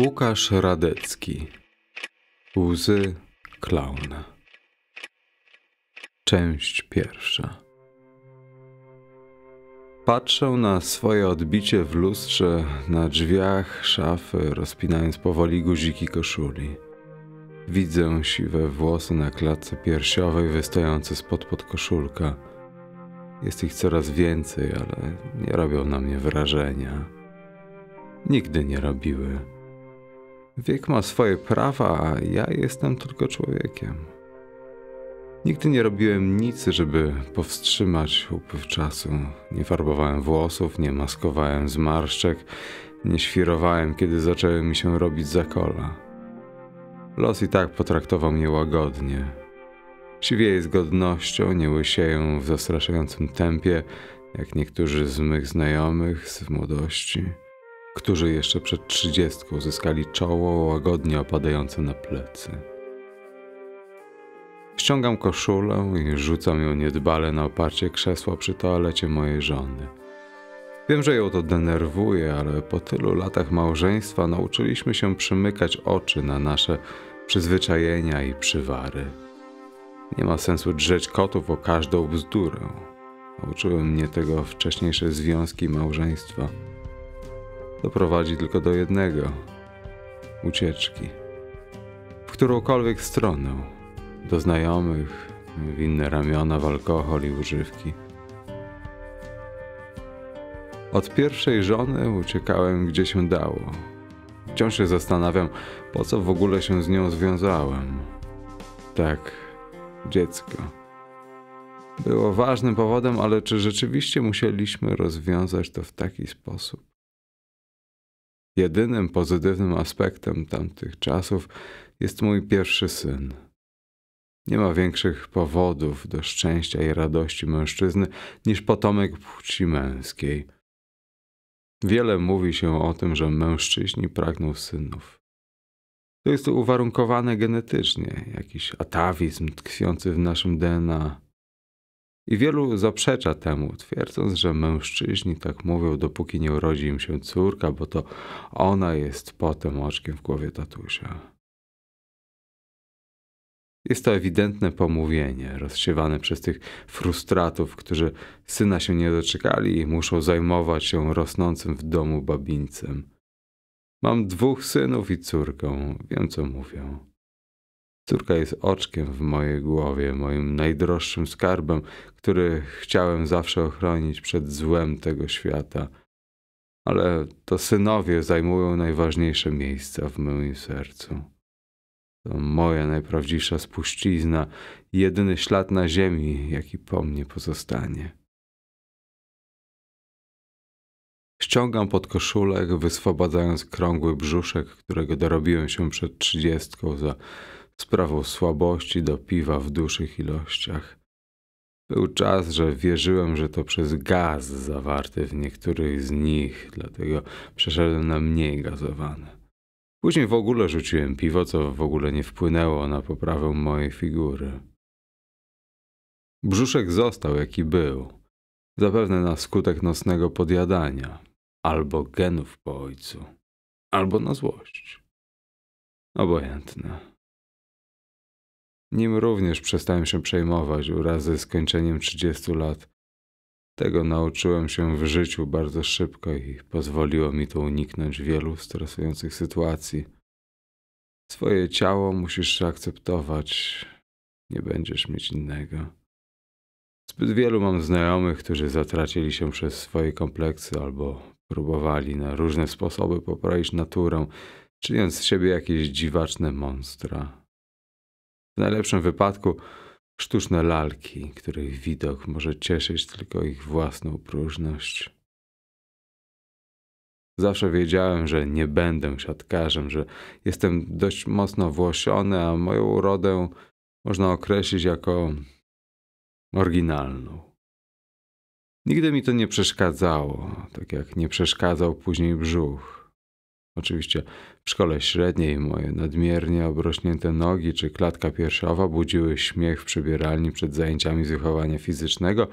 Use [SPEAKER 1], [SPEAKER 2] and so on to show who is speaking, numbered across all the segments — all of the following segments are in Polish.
[SPEAKER 1] Łukasz Radecki Łzy klauna Część pierwsza Patrzę na swoje odbicie w lustrze na drzwiach szafy, rozpinając powoli guziki koszuli. Widzę siwe włosy na klatce piersiowej wystające spod podkoszulka. Jest ich coraz więcej, ale nie robią na mnie wrażenia. Nigdy nie robiły. Wiek ma swoje prawa, a ja jestem tylko człowiekiem. Nigdy nie robiłem nic, żeby powstrzymać upływ czasu. Nie farbowałem włosów, nie maskowałem zmarszczek, nie świrowałem, kiedy zaczęły mi się robić zakola. Los i tak potraktował mnie łagodnie. Siwieję z godnością, nie łysieję w zastraszającym tempie, jak niektórzy z mych znajomych z młodości którzy jeszcze przed trzydziestką uzyskali czoło łagodnie opadające na plecy. Ściągam koszulę i rzucam ją niedbale na oparcie krzesła przy toalecie mojej żony. Wiem, że ją to denerwuje, ale po tylu latach małżeństwa nauczyliśmy się przymykać oczy na nasze przyzwyczajenia i przywary. Nie ma sensu drzeć kotów o każdą bzdurę. Nauczyły mnie tego wcześniejsze związki małżeństwa doprowadzi tylko do jednego ucieczki. W którąkolwiek stronę do znajomych, w inne ramiona, w alkohol i używki. Od pierwszej żony uciekałem gdzie się dało. Wciąż się zastanawiam, po co w ogóle się z nią związałem. Tak, dziecko. Było ważnym powodem, ale czy rzeczywiście musieliśmy rozwiązać to w taki sposób? Jedynym pozytywnym aspektem tamtych czasów jest mój pierwszy syn. Nie ma większych powodów do szczęścia i radości mężczyzny niż potomek płci męskiej. Wiele mówi się o tym, że mężczyźni pragną synów. To jest uwarunkowane genetycznie, jakiś atawizm tkwiący w naszym DNA. I wielu zaprzecza temu, twierdząc, że mężczyźni tak mówią, dopóki nie urodzi im się córka, bo to ona jest potem oczkiem w głowie tatusia. Jest to ewidentne pomówienie, rozsiewane przez tych frustratów, którzy syna się nie doczekali i muszą zajmować się rosnącym w domu babińcem. Mam dwóch synów i córkę, wiem co mówią. Córka jest oczkiem w mojej głowie, moim najdroższym skarbem, który chciałem zawsze ochronić przed złem tego świata. Ale to synowie zajmują najważniejsze miejsca w moim sercu. To moja najprawdziwsza spuścizna, jedyny ślad na ziemi, jaki po mnie pozostanie. Ściągam pod koszulek, wyswobadzając krągły brzuszek, którego dorobiłem się przed trzydziestką za sprawą słabości do piwa w dużych ilościach. Był czas, że wierzyłem, że to przez gaz zawarty w niektórych z nich, dlatego przeszedłem na mniej gazowane. Później w ogóle rzuciłem piwo, co w ogóle nie wpłynęło na poprawę mojej figury. Brzuszek został jaki był, zapewne na skutek nocnego podjadania, albo genów po ojcu, albo na złość. Obojętne. Nim również przestałem się przejmować wraz ze skończeniem 30 lat. Tego nauczyłem się w życiu bardzo szybko i pozwoliło mi to uniknąć wielu stresujących sytuacji. Swoje ciało musisz akceptować, nie będziesz mieć innego. Zbyt wielu mam znajomych, którzy zatracili się przez swoje kompleksy albo próbowali na różne sposoby poprawić naturę, czyniąc z siebie jakieś dziwaczne monstra. W najlepszym wypadku sztuczne lalki, których widok może cieszyć tylko ich własną próżność. Zawsze wiedziałem, że nie będę siatkarzem, że jestem dość mocno włosiony, a moją urodę można określić jako oryginalną. Nigdy mi to nie przeszkadzało, tak jak nie przeszkadzał później brzuch. Oczywiście w szkole średniej moje nadmiernie obrośnięte nogi czy klatka piersiowa budziły śmiech w przybieralni przed zajęciami z wychowania fizycznego,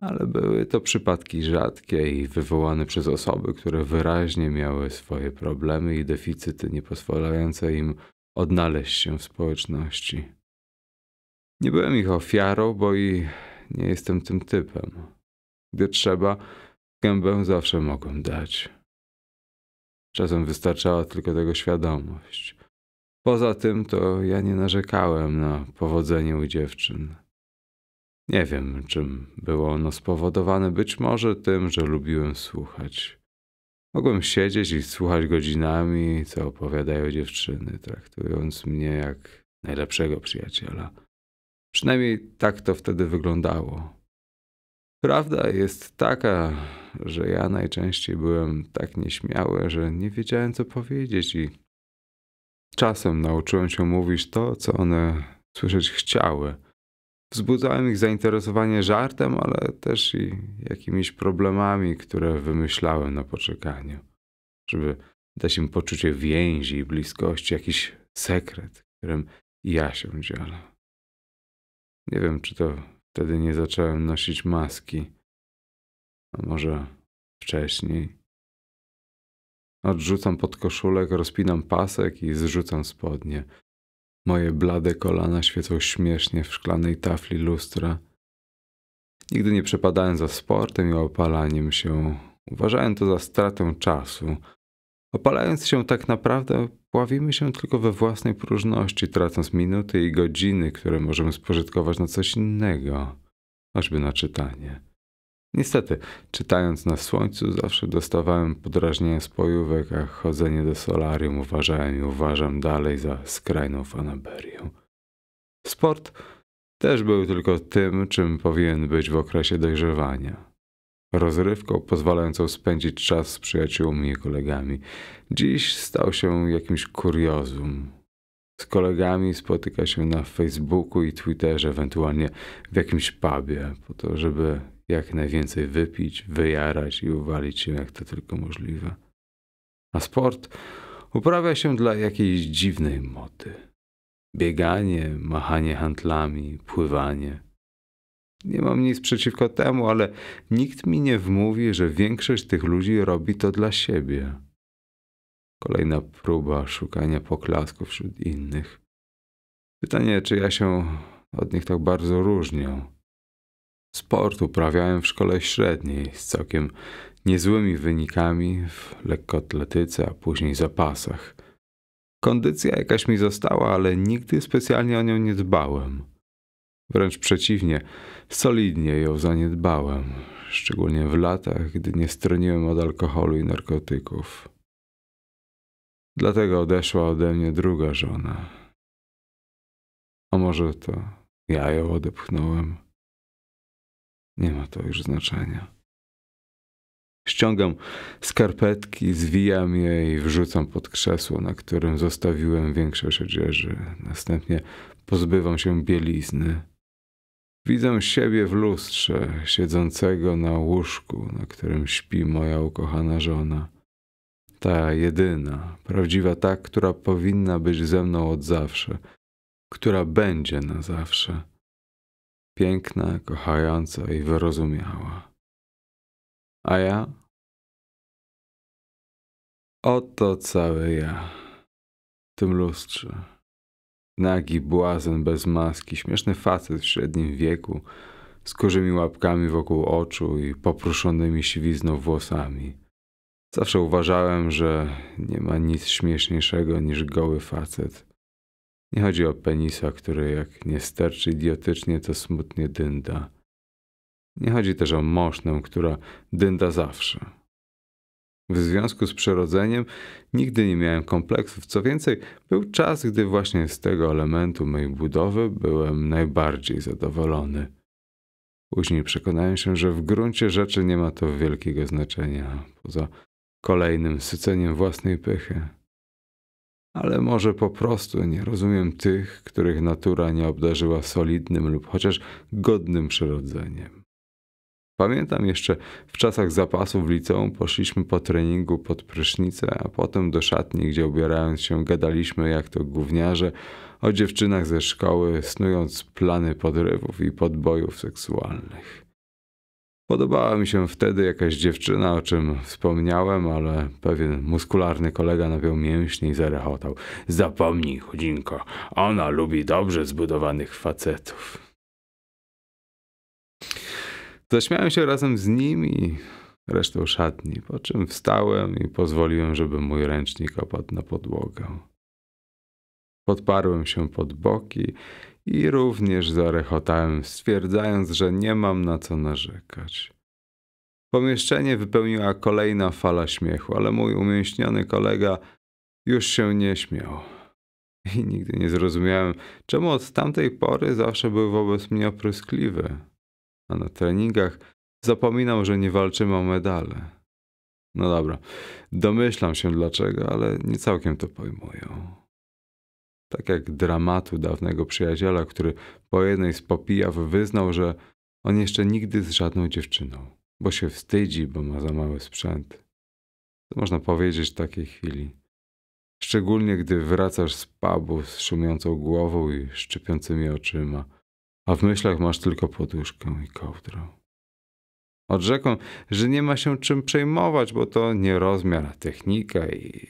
[SPEAKER 1] ale były to przypadki rzadkie i wywołane przez osoby, które wyraźnie miały swoje problemy i deficyty nie pozwalające im odnaleźć się w społeczności. Nie byłem ich ofiarą, bo i nie jestem tym typem. Gdy trzeba, gębę zawsze mogłem dać. Czasem wystarczała tylko tego świadomość. Poza tym to ja nie narzekałem na powodzenie u dziewczyn. Nie wiem, czym było ono spowodowane, być może tym, że lubiłem słuchać. Mogłem siedzieć i słuchać godzinami, co opowiadają dziewczyny, traktując mnie jak najlepszego przyjaciela. Przynajmniej tak to wtedy wyglądało. Prawda jest taka, że ja najczęściej byłem tak nieśmiały, że nie wiedziałem co powiedzieć i czasem nauczyłem się mówić to, co one słyszeć chciały. Wzbudzałem ich zainteresowanie żartem, ale też i jakimiś problemami, które wymyślałem na poczekaniu, żeby dać im poczucie więzi i bliskości, jakiś sekret, którym ja się dzielę. Nie wiem, czy to wtedy nie zacząłem nosić maski a może wcześniej. Odrzucam podkoszulek, rozpinam pasek i zrzucam spodnie. Moje blade kolana świecą śmiesznie w szklanej tafli lustra. Nigdy nie przepadałem za sportem i opalaniem się. Uważałem to za stratę czasu. Opalając się tak naprawdę, pławimy się tylko we własnej próżności, tracąc minuty i godziny, które możemy spożytkować na coś innego, choćby na czytanie. Niestety, czytając na słońcu, zawsze dostawałem podrażnienia pojówek, a chodzenie do solarium uważałem i uważam dalej za skrajną fanaberię. Sport też był tylko tym, czym powinien być w okresie dojrzewania. Rozrywką pozwalającą spędzić czas z przyjaciółmi i kolegami. Dziś stał się jakimś kuriozum. Z kolegami spotyka się na Facebooku i Twitterze, ewentualnie w jakimś pubie, po to, żeby jak najwięcej wypić, wyjarać i uwalić się jak to tylko możliwe. A sport uprawia się dla jakiejś dziwnej mody. Bieganie, machanie handlami, pływanie. Nie mam nic przeciwko temu, ale nikt mi nie wmówi, że większość tych ludzi robi to dla siebie. Kolejna próba szukania poklasku wśród innych. Pytanie, czy ja się od nich tak bardzo różnię. Sport uprawiałem w szkole średniej z całkiem niezłymi wynikami w lekkoatletyce, a później zapasach. Kondycja jakaś mi została, ale nigdy specjalnie o nią nie dbałem. Wręcz przeciwnie, solidnie ją zaniedbałem, szczególnie w latach, gdy nie stroniłem od alkoholu i narkotyków. Dlatego odeszła ode mnie druga żona. A może to ja ją odepchnąłem? Nie ma to już znaczenia. Ściągam skarpetki, zwijam je i wrzucam pod krzesło, na którym zostawiłem większość odzieży. Następnie pozbywam się bielizny. Widzę siebie w lustrze, siedzącego na łóżku, na którym śpi moja ukochana żona. Ta jedyna, prawdziwa ta, która powinna być ze mną od zawsze, która będzie na zawsze piękna, kochająca i wyrozumiała. A ja? Oto cały ja, w tym lustrze. Nagi błazen bez maski, śmieszny facet w średnim wieku, z kurzymi łapkami wokół oczu i popruszonymi siwizną włosami. Zawsze uważałem, że nie ma nic śmieszniejszego niż goły facet – nie chodzi o penisa, który jak nie sterczy idiotycznie, to smutnie dynda. Nie chodzi też o mosznę, która dynda zawsze. W związku z przyrodzeniem nigdy nie miałem kompleksów. Co więcej, był czas, gdy właśnie z tego elementu mojej budowy byłem najbardziej zadowolony. Później przekonałem się, że w gruncie rzeczy nie ma to wielkiego znaczenia, poza kolejnym syceniem własnej pychy ale może po prostu nie rozumiem tych, których natura nie obdarzyła solidnym lub chociaż godnym przyrodzeniem. Pamiętam jeszcze w czasach zapasów w liceum poszliśmy po treningu pod prysznicę, a potem do szatni, gdzie ubierając się gadaliśmy jak to gówniarze o dziewczynach ze szkoły, snując plany podrywów i podbojów seksualnych. Podobała mi się wtedy jakaś dziewczyna, o czym wspomniałem, ale pewien muskularny kolega napiął mięśnie i zarechotał. Zapomnij, chudzinko, ona lubi dobrze zbudowanych facetów. Zaśmiałem się razem z nim i resztą szatni, po czym wstałem i pozwoliłem, żeby mój ręcznik opadł na podłogę. Podparłem się pod boki i również zarechotałem, stwierdzając, że nie mam na co narzekać. Pomieszczenie wypełniła kolejna fala śmiechu, ale mój umięśniony kolega już się nie śmiał. I nigdy nie zrozumiałem, czemu od tamtej pory zawsze był wobec mnie opryskliwy, a na treningach zapominał, że nie walczymy o medale. No dobra, domyślam się dlaczego, ale nie całkiem to pojmuję tak jak dramatu dawnego przyjaciela, który po jednej z popijaw wyznał, że on jeszcze nigdy z żadną dziewczyną, bo się wstydzi, bo ma za mały sprzęt. Co można powiedzieć w takiej chwili? Szczególnie gdy wracasz z pubu z szumiącą głową i szczypiącymi oczyma, a w myślach masz tylko poduszkę i kołdrę. Odrzekam, że nie ma się czym przejmować, bo to nie rozmiar, a technika i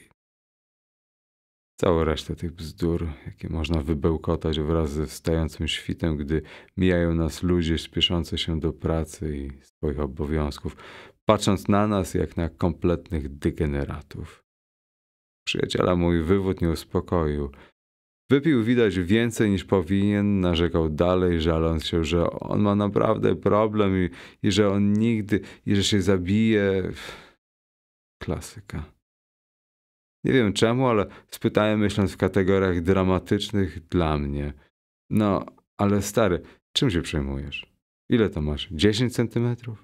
[SPEAKER 1] Całą resztę tych bzdur, jakie można wybełkotać wraz ze wstającym świtem, gdy mijają nas ludzie spieszący się do pracy i swoich obowiązków, patrząc na nas jak na kompletnych degeneratów. Przyjaciela mój wywód nie uspokoił. Wypił widać więcej niż powinien, narzekał dalej, żaląc się, że on ma naprawdę problem i, i że on nigdy, i że się zabije. Klasyka. Nie wiem czemu, ale spytałem myśląc w kategoriach dramatycznych dla mnie. No, ale stary, czym się przejmujesz? Ile to masz? 10 centymetrów?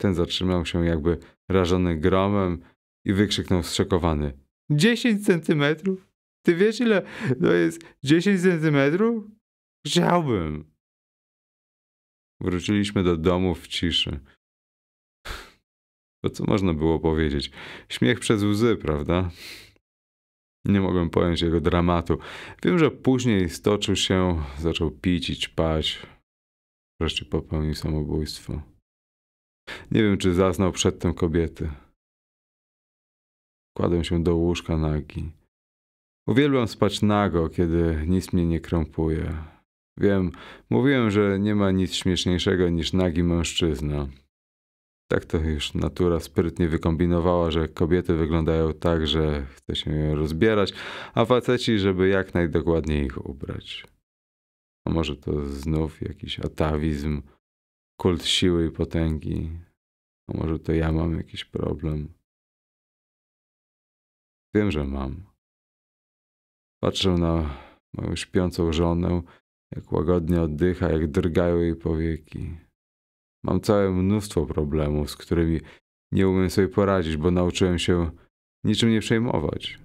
[SPEAKER 1] Ten zatrzymał się jakby rażony gromem i wykrzyknął zszokowany. 10 centymetrów? Ty wiesz ile to jest 10 centymetrów? Chciałbym. Wróciliśmy do domu w ciszy. Bo co można było powiedzieć? Śmiech przez łzy, prawda? Nie mogłem pojąć jego dramatu. Wiem, że później stoczył się, zaczął pić i ćpać. Wreszcie popełnił samobójstwo. Nie wiem, czy zaznał przedtem kobiety. Kładłem się do łóżka nagi. Uwielbiam spać nago, kiedy nic mnie nie krępuje. Wiem, mówiłem, że nie ma nic śmieszniejszego niż nagi mężczyzna tak to już natura sprytnie wykombinowała, że kobiety wyglądają tak, że chce się rozbierać, a faceci, żeby jak najdokładniej ich ubrać. A może to znów jakiś atawizm, kult siły i potęgi. A może to ja mam jakiś problem. Wiem, że mam. Patrzę na moją śpiącą żonę, jak łagodnie oddycha, jak drgają jej powieki. Mam całe mnóstwo problemów, z którymi nie umiem sobie poradzić, bo nauczyłem się niczym nie przejmować.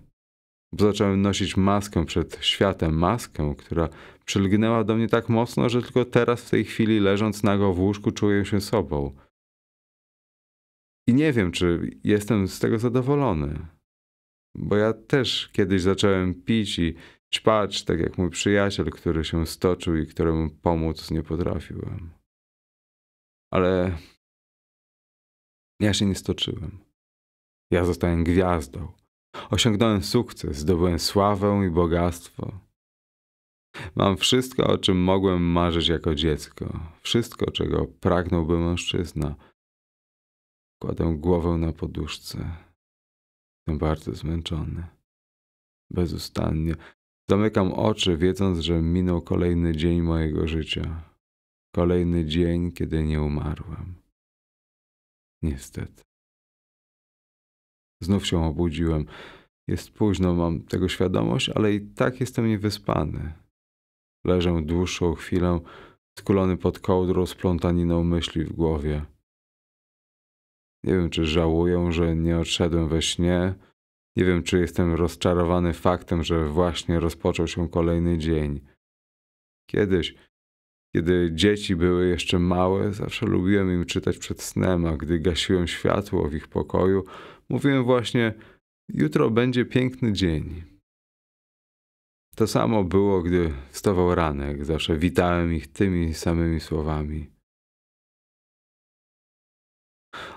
[SPEAKER 1] Bo zacząłem nosić maskę przed światem, maskę, która przylgnęła do mnie tak mocno, że tylko teraz w tej chwili leżąc nago w łóżku czuję się sobą. I nie wiem, czy jestem z tego zadowolony. Bo ja też kiedyś zacząłem pić i czpać, tak jak mój przyjaciel, który się stoczył i któremu pomóc nie potrafiłem ale ja się nie stoczyłem. Ja zostałem gwiazdą. Osiągnąłem sukces, zdobyłem sławę i bogactwo. Mam wszystko, o czym mogłem marzyć jako dziecko, wszystko, czego pragnąłby mężczyzna. Kładę głowę na poduszce. Jestem bardzo zmęczony. Bezustannie. Zamykam oczy, wiedząc, że minął kolejny dzień mojego życia. Kolejny dzień, kiedy nie umarłam. Niestety. Znów się obudziłem. Jest późno, mam tego świadomość, ale i tak jestem niewyspany. Leżę dłuższą chwilę, skulony pod kołdrą z plątaniną myśli w głowie. Nie wiem, czy żałuję, że nie odszedłem we śnie. Nie wiem, czy jestem rozczarowany faktem, że właśnie rozpoczął się kolejny dzień. Kiedyś, kiedy dzieci były jeszcze małe, zawsze lubiłem im czytać przed snem, a gdy gasiłem światło w ich pokoju, mówiłem właśnie: Jutro będzie piękny dzień. To samo było, gdy wstawał ranek, zawsze witałem ich tymi samymi słowami.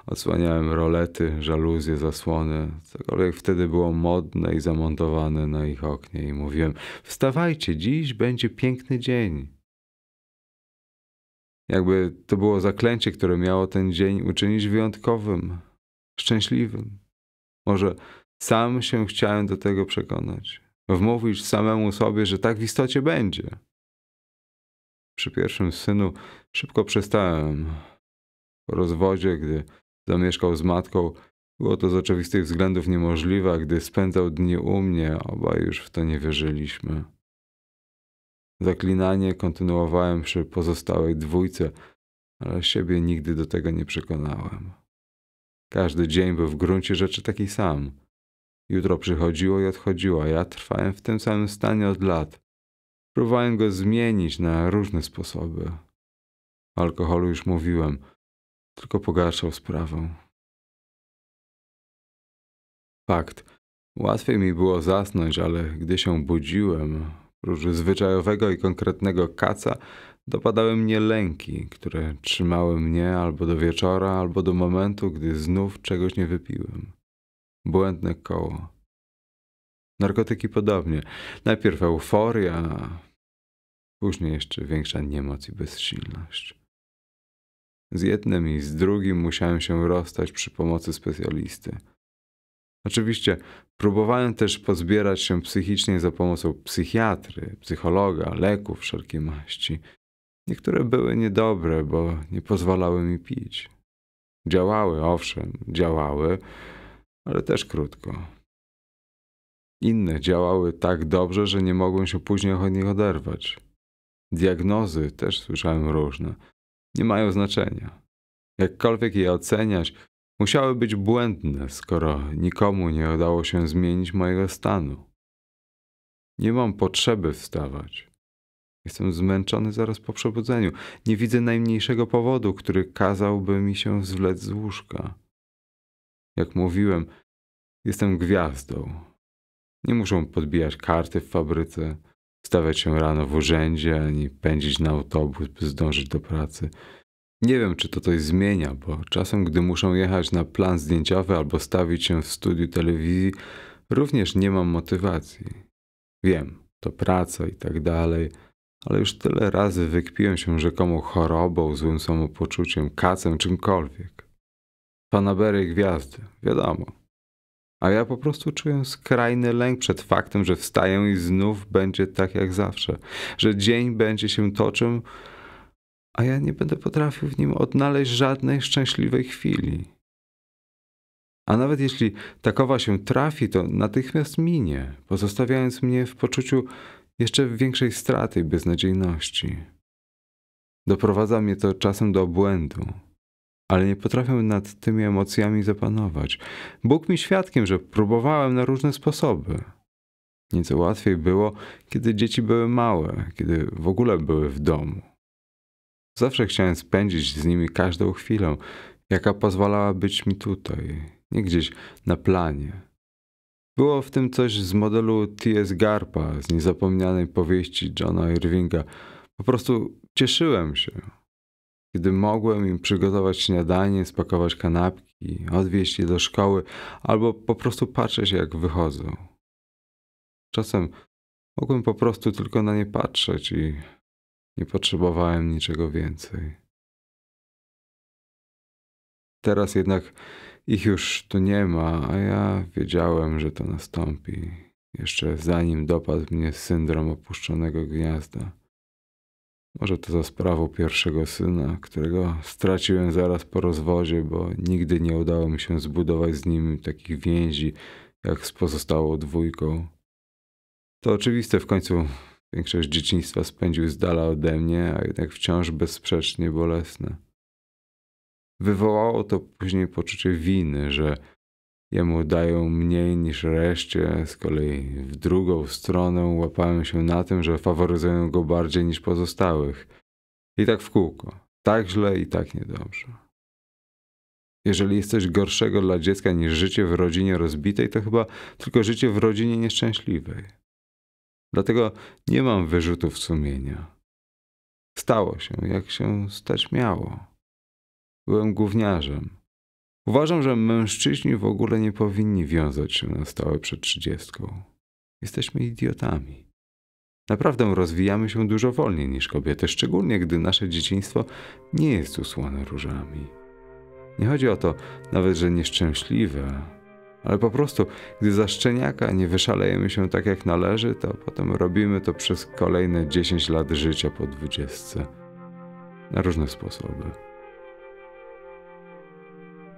[SPEAKER 1] Odsłaniałem rolety, żaluzje, zasłony, cokolwiek wtedy było modne i zamontowane na ich oknie i mówiłem: Wstawajcie, dziś będzie piękny dzień. Jakby to było zaklęcie, które miało ten dzień uczynić wyjątkowym, szczęśliwym. Może sam się chciałem do tego przekonać. Wmówić samemu sobie, że tak w istocie będzie. Przy pierwszym synu szybko przestałem. Po rozwodzie, gdy zamieszkał z matką, było to z oczywistych względów niemożliwe, a gdy spędzał dni u mnie, obaj już w to nie wierzyliśmy. Zaklinanie kontynuowałem przy pozostałej dwójce, ale siebie nigdy do tego nie przekonałem. Każdy dzień był w gruncie rzeczy taki sam. Jutro przychodziło i odchodziło, ja trwałem w tym samym stanie od lat. Próbowałem go zmienić na różne sposoby. O alkoholu już mówiłem, tylko pogarszał sprawę. Fakt. Łatwiej mi było zasnąć, ale gdy się budziłem, róży zwyczajowego i konkretnego kaca, dopadały mnie lęki, które trzymały mnie albo do wieczora, albo do momentu, gdy znów czegoś nie wypiłem. Błędne koło. Narkotyki podobnie. Najpierw euforia, później jeszcze większa niemoc i bezsilność. Z jednym i z drugim musiałem się rozstać przy pomocy specjalisty. Oczywiście próbowałem też pozbierać się psychicznie za pomocą psychiatry, psychologa, leków wszelkiej maści. Niektóre były niedobre, bo nie pozwalały mi pić. Działały, owszem, działały, ale też krótko. Inne działały tak dobrze, że nie mogłem się później od nich oderwać. Diagnozy też słyszałem różne. Nie mają znaczenia. Jakkolwiek je oceniać, Musiały być błędne, skoro nikomu nie udało się zmienić mojego stanu. Nie mam potrzeby wstawać. Jestem zmęczony zaraz po przebudzeniu. Nie widzę najmniejszego powodu, który kazałby mi się zwlec z łóżka. Jak mówiłem, jestem gwiazdą. Nie muszę podbijać karty w fabryce, stawiać się rano w urzędzie, ani pędzić na autobus, by zdążyć do pracy. Nie wiem, czy to coś zmienia, bo czasem, gdy muszę jechać na plan zdjęciowy albo stawić się w studiu telewizji, również nie mam motywacji. Wiem, to praca i tak dalej, ale już tyle razy wykpiłem się rzekomą chorobą, złym samopoczuciem, kacem, czymkolwiek. Fanabery gwiazdy, wiadomo. A ja po prostu czuję skrajny lęk przed faktem, że wstaję i znów będzie tak jak zawsze, że dzień będzie się toczył a ja nie będę potrafił w nim odnaleźć żadnej szczęśliwej chwili. A nawet jeśli takowa się trafi, to natychmiast minie, pozostawiając mnie w poczuciu jeszcze większej straty i beznadziejności. Doprowadza mnie to czasem do obłędu, ale nie potrafię nad tymi emocjami zapanować. Bóg mi świadkiem, że próbowałem na różne sposoby. Nieco łatwiej było, kiedy dzieci były małe, kiedy w ogóle były w domu. Zawsze chciałem spędzić z nimi każdą chwilę, jaka pozwalała być mi tutaj, nie gdzieś na planie. Było w tym coś z modelu T.S. Garpa z niezapomnianej powieści Johna Irvinga. Po prostu cieszyłem się, kiedy mogłem im przygotować śniadanie, spakować kanapki, odwieźć je do szkoły albo po prostu patrzeć, jak wychodzą. Czasem mogłem po prostu tylko na nie patrzeć i nie potrzebowałem niczego więcej. Teraz jednak ich już tu nie ma, a ja wiedziałem, że to nastąpi, jeszcze zanim dopadł mnie syndrom opuszczonego gniazda. Może to za sprawą pierwszego syna, którego straciłem zaraz po rozwodzie, bo nigdy nie udało mi się zbudować z nim takich więzi, jak z pozostałą dwójką. To oczywiste w końcu Większość dzieciństwa spędził z dala ode mnie, a jednak wciąż bezsprzecznie bolesne. Wywołało to później poczucie winy, że jemu dają mniej niż reszcie, z kolei w drugą stronę łapałem się na tym, że faworyzują go bardziej niż pozostałych. I tak w kółko. Tak źle i tak niedobrze. Jeżeli jest coś gorszego dla dziecka niż życie w rodzinie rozbitej, to chyba tylko życie w rodzinie nieszczęśliwej. Dlatego nie mam wyrzutów sumienia. Stało się, jak się stać miało. Byłem gówniarzem. Uważam, że mężczyźni w ogóle nie powinni wiązać się na stałe przed trzydziestką. Jesteśmy idiotami. Naprawdę rozwijamy się dużo wolniej niż kobiety, szczególnie gdy nasze dzieciństwo nie jest usłane różami. Nie chodzi o to nawet, że nieszczęśliwe, ale po prostu, gdy za szczeniaka nie wyszalejemy się tak jak należy, to potem robimy to przez kolejne 10 lat życia po dwudziestce. Na różne sposoby.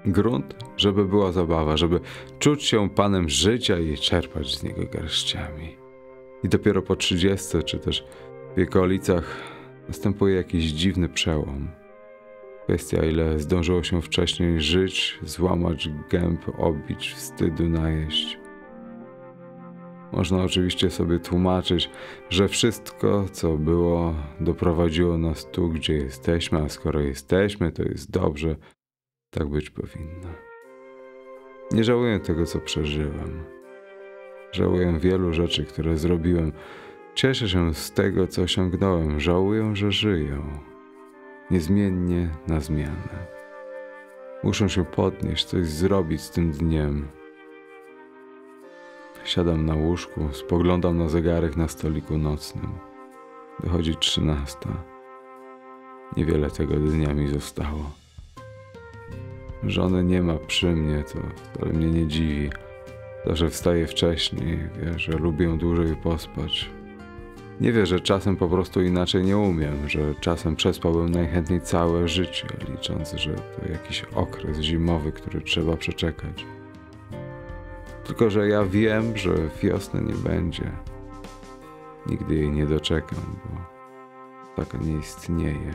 [SPEAKER 1] Grunt, żeby była zabawa, żeby czuć się panem życia i czerpać z niego garściami. I dopiero po trzydziestce, czy też w okolicach, następuje jakiś dziwny przełom. Kwestia, ile zdążyło się wcześniej żyć, złamać gęb, obić, wstydu najeść. Można oczywiście sobie tłumaczyć, że wszystko, co było, doprowadziło nas tu, gdzie jesteśmy, a skoro jesteśmy, to jest dobrze. Tak być powinno. Nie żałuję tego, co przeżyłem. Żałuję wielu rzeczy, które zrobiłem. Cieszę się z tego, co osiągnąłem. Żałuję, że żyję niezmiennie na zmianę. Muszę się podnieść, coś zrobić z tym dniem. Siadam na łóżku, spoglądam na zegarek na stoliku nocnym. Dochodzi trzynasta. Niewiele tego dnia mi zostało. Żony nie ma przy mnie, to wcale mnie nie dziwi. To, że wstaję wcześniej, wie, że lubię dłużej pospać, nie wie, że czasem po prostu inaczej nie umiem, że czasem przespałbym najchętniej całe życie, licząc, że to jakiś okres zimowy, który trzeba przeczekać. Tylko, że ja wiem, że wiosny nie będzie. Nigdy jej nie doczekam, bo taka nie istnieje.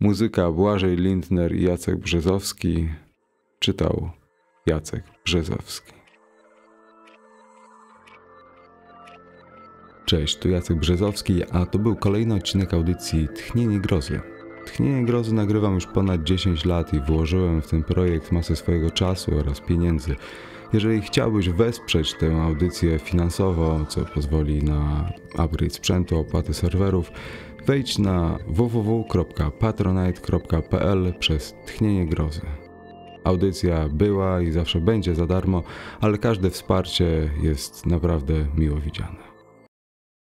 [SPEAKER 1] Muzyka Błażej Lindner i Jacek Brzezowski czytał Jacek Brzezowski. Cześć, tu Jacek Brzezowski, a to był kolejny odcinek audycji Tchnienie Grozy. Tchnienie Grozy nagrywam już ponad 10 lat i włożyłem w ten projekt masę swojego czasu oraz pieniędzy. Jeżeli chciałbyś wesprzeć tę audycję finansowo, co pozwoli na upgrade sprzętu, opłaty serwerów, wejdź na www.patronite.pl przez Tchnienie Grozy. Audycja była i zawsze będzie za darmo, ale każde wsparcie jest naprawdę miło widziane.